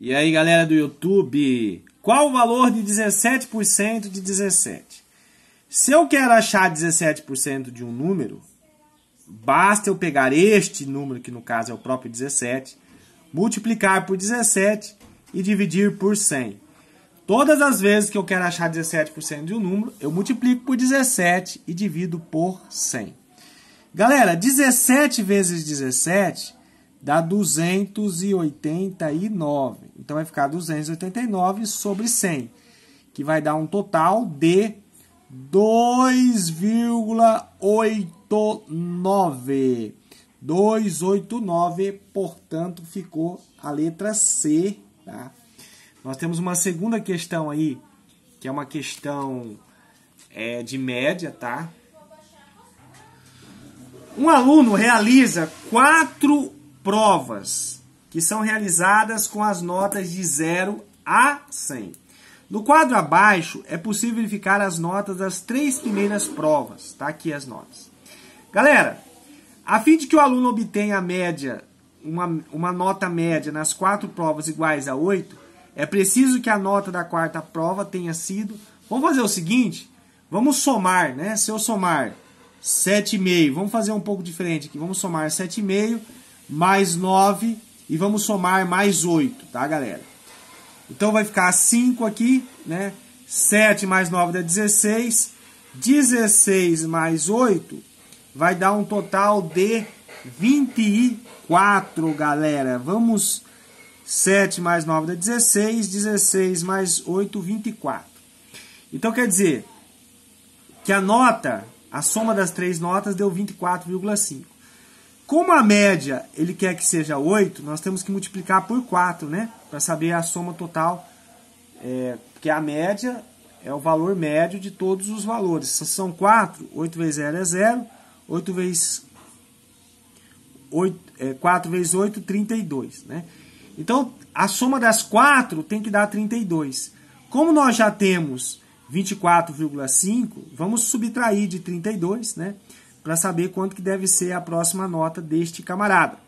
E aí, galera do YouTube, qual o valor de 17% de 17? Se eu quero achar 17% de um número, basta eu pegar este número, que no caso é o próprio 17, multiplicar por 17 e dividir por 100. Todas as vezes que eu quero achar 17% de um número, eu multiplico por 17 e divido por 100. Galera, 17 vezes 17 dá 289. Então vai ficar 289 sobre 100, que vai dar um total de 2,89. 289, portanto, ficou a letra C. Tá? Nós temos uma segunda questão aí, que é uma questão é, de média, tá? Um aluno realiza quatro provas que são realizadas com as notas de 0 a 100. No quadro abaixo é possível verificar as notas das três primeiras provas. está aqui as notas. Galera, a fim de que o aluno obtenha a média, uma, uma nota média nas quatro provas iguais a 8, é preciso que a nota da quarta prova tenha sido. Vamos fazer o seguinte: vamos somar, né? Se eu somar 7,5, vamos fazer um pouco diferente aqui. Vamos somar 7,5 mais 9 e vamos somar mais 8, tá, galera? Então vai ficar 5 aqui, né? 7 mais 9 dá 16. 16 mais 8 vai dar um total de 24, galera. Vamos... 7 mais 9 dá 16, 16 mais 8, 24. Então quer dizer que a nota, a soma das três notas deu 24,5. Como a média ele quer que seja 8, nós temos que multiplicar por 4, né? Para saber a soma total. É, porque a média é o valor médio de todos os valores. Se São 4, 8 vezes 0 é 0, 8 vezes 8, é, 4 vezes 8, 32. Né? Então, a soma das 4 tem que dar 32. Como nós já temos 24,5, vamos subtrair de 32, né? para saber quanto que deve ser a próxima nota deste camarada.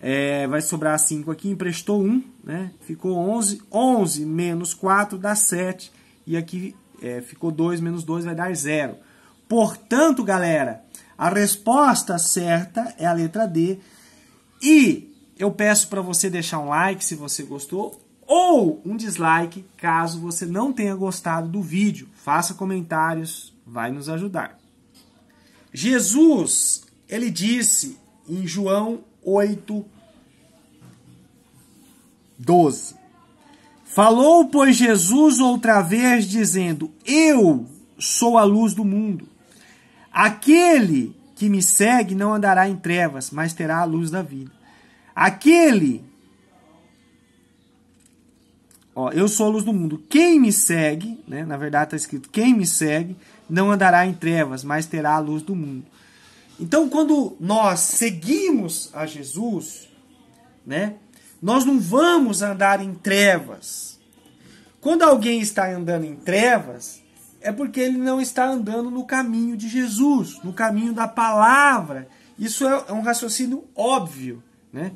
É, vai sobrar 5 aqui, emprestou 1, um, né? ficou 11. 11 menos 4 dá 7. E aqui é, ficou 2 menos 2 vai dar 0. Portanto, galera, a resposta certa é a letra D. E eu peço para você deixar um like se você gostou ou um dislike caso você não tenha gostado do vídeo. Faça comentários, vai nos ajudar. Jesus, ele disse em João 8, 12: Falou, pois, Jesus outra vez, dizendo: Eu sou a luz do mundo. Aquele que me segue não andará em trevas, mas terá a luz da vida. Aquele Ó, eu sou a luz do mundo. Quem me segue, né? na verdade está escrito, quem me segue não andará em trevas, mas terá a luz do mundo. Então, quando nós seguimos a Jesus, né, nós não vamos andar em trevas. Quando alguém está andando em trevas, é porque ele não está andando no caminho de Jesus, no caminho da palavra. Isso é, é um raciocínio óbvio. Né?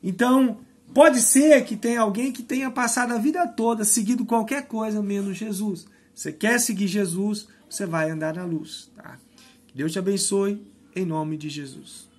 Então, Pode ser que tenha alguém que tenha passado a vida toda seguindo qualquer coisa menos Jesus. Você quer seguir Jesus, você vai andar na luz. Tá? Que Deus te abençoe, em nome de Jesus.